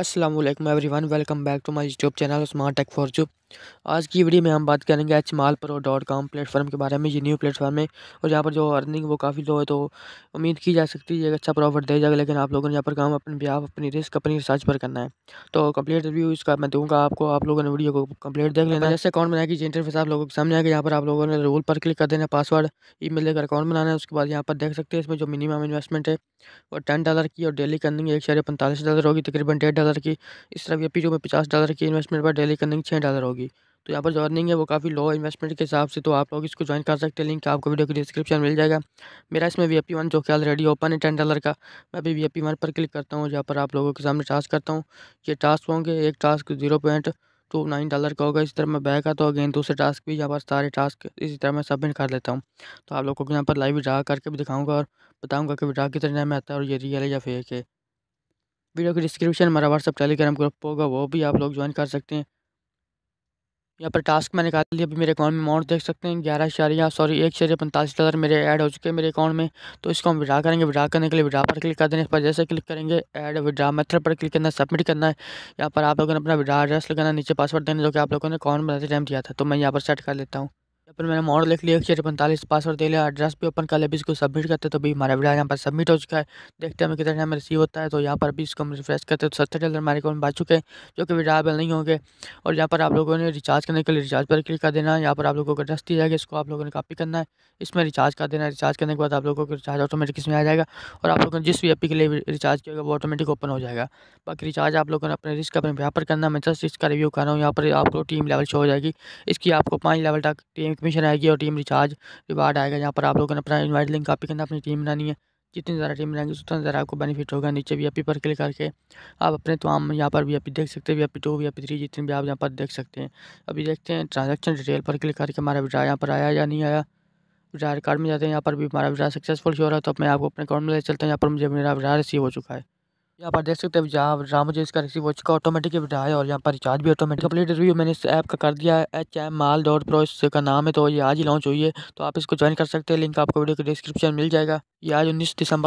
Aslam every one welcome back to my YouTube channel smart tech for जूब आज की video में हम बात करेंगे H mall pro dot com platform के बारे में ये न्यू प्लेटफॉर्म है और यहाँ पर जो अर्निंग वो काफ़ी लो है तो उम्मीद की जा सकती है कि अच्छा प्रॉफिट दे जाएगा लेकिन आप लोगों ने यहाँ पर काम अपने आप अपनी रिस्क अपनी रिसर्च पर करना है तो कंप्लीट रिव्यू इसका मैं दूंगा आपको आप लोगों ने वीडियो को कम्प्लीट देख लेना जैसे अकाउंट बनाया कि इंटरफेस आप लोगों के सामने आएगा यहाँ पर आप लोगों ने रूल पर क्लिक कर देना पासवर्ड ई मेल लेकर अकाउंट बनाना है उसके बाद यहाँ पर देख सकते हैं इसमें जो मिनिमम इन्वेस्टमेंट है वो टेन डॉलर की और डेली कर्निंग एक पैंतालीस डॉलर होगी तकरीबन डेढ़ डॉलर की इस तरह वी पी जो में पचास डॉलर की इन्वेस्टमेंट पर डेली कर्निंग छः डॉलर होगी होगी तो यहाँ पर जो अर्निंग है वो काफ़ी लो इन्वेस्टमेंट के हिसाब से तो आप लोग इसको ज्वाइन कर सकते हैं लिंक आपको वीडियो के डिस्क्रिप्शन मिल जाएगा मेरा इसमें वी वन जो कि ऑलरेडी ओपन है टेन डॉलर का मैं अभी वी वन पर क्लिक करता हूँ जहाँ पर आप लोगों के सामने टास्क करता हूँ ये टास्क होंगे एक task zero point two nine dollar का होगा इसी तरह मैं बैक आता हूँ अगेन दूसरे टास्क भी यहाँ पर सारे टास्क इसी तरह मैं सबमिट कर लेता हूँ तो आप लोगों को यहाँ पर लाइव विड्रा करके भी दिखाऊँगा और बताऊँगा कि विड्रा कितने टाइम में आता है और ये रियल है या फेक है वीडियो के डिस्क्रिप्शन हमारा व्हाट्सअप टेलीग्राम ग्रुप होगा वो भी आप लोग ज्वाइन कर सकते हैं यहाँ पर टास्क मैंने निकाल लिया अभी मेरे अकाउंट में अमाउंट देख सकते हैं ग्यारह शारिया सॉरी एक शरिया पैंतालीस डॉलर मेरे ऐड हो चुके हैं मेरे अकाउंट में तो इसको हम विड्रा करेंगे विड्रा करने के लिए विड्रा पर क्लिक कर देने इस पर जैसे क्लिक करेंगे ऐड विड्रा मेथड पर क्लिक करना सबमिट करना है यहाँ पर आप लोगों ने अपना विड्रा एड्रेस लगाना नीचे पासवर्ड देना जो कि आप लोगों ने अकाउंट बनाते टाइम दिया था तो मैं यहाँ पर सेट कर लेता हूँ पर मैंने मॉडल लिख लिया एक छः पैंतालीस पासवर्ड दे लिया एड्रेस भी ओपन कर लिया अभी इसको सबमिट करते तो भी हमारा वीडियो यहाँ पर सबमिट हो चुका है देखते हैं हमें कितना टाइम रिसीव होता है तो यहाँ पर अभी इसको हम रिफ्रेश करते हैं तो सत्तर डॉलर हमारे अकाउंट में चुके हैं जो कि विड्राबल नहीं होंगे और यहाँ पर आप लोगों ने रिचार्ज करने के लिए रिचार्ज पर क्लिक कर देना है यहाँ पर आप लोगों को एड्रेस दिया जाएगा इसको आप लोगों ने कॉपी करना है इसमें रिचार्ज कर देना है रिचार्ज करने के बाद आप लोगों को रिचार्ज ऑटोमेटिक इसमें आ जाएगा और आप लोगों ने जिस भी एपी के लिए रिचार्ज किया वो ऑटोमेटिक ओपन हो जाएगा बाकी रिचार्ज आप लोगों ने अपने रिस्क अपने यहाँ पर करना मैं जस्ट इसका रिव्यू कर रहा हूँ यहाँ पर आपको टीम लेवल शो हो जाएगी इसकी आपको पाँच लेवल तक टीम ट्रांसमिशन आएगी और टीम रिचार्ज रिवार्ड आएगा यहाँ पर आप लोगों ने अपना इन्वाइट लिंक कॉपी करना अपनी टीम बनानी है जितनी ज़्यादा टीम बनाएंगे उतना ज़्यादा आपको बेनिफिट होगा नीचे वी पी पर क्लिक करके आप अपने तमाम यहाँ पर वी देख सकते हैं V P two V three जितने भी आप यहाँ पर देख सकते हैं अभी देखते हैं ट्रांजेक्शन डिटेल पर क्लिक करके हमारा विड्रा यहाँ पर आया या नहीं आया विड्रा कार्ड में जाते हैं यहाँ पर भी हमारा विड्रा सक्सेसफुल हो रहा है तो मैं आपको अपने अकाउंट में ले चलता हूँ यहाँ पर मुझे मेरा विड्रा रिसीव हो चुका है यहाँ पर देख सकते हैं जहाँ जहाँ मुझे इसका रिसीव हो चुका ऑटोमेटिक विड्रा है और यहाँ पर रिचार्ज भी ऑटोमेटिक कम्प्लीट रिव्यू मैंने इस ऐप का कर दिया है H M mall dot pro इसका नाम है तो ये आज ही लॉन्च हुई है तो आप इसको ज्वाइन कर सकते हैं लिंक आपको वीडियो के डिस्क्रिप्शन मिल जाएगा ये आज उन्नीस दिसंबर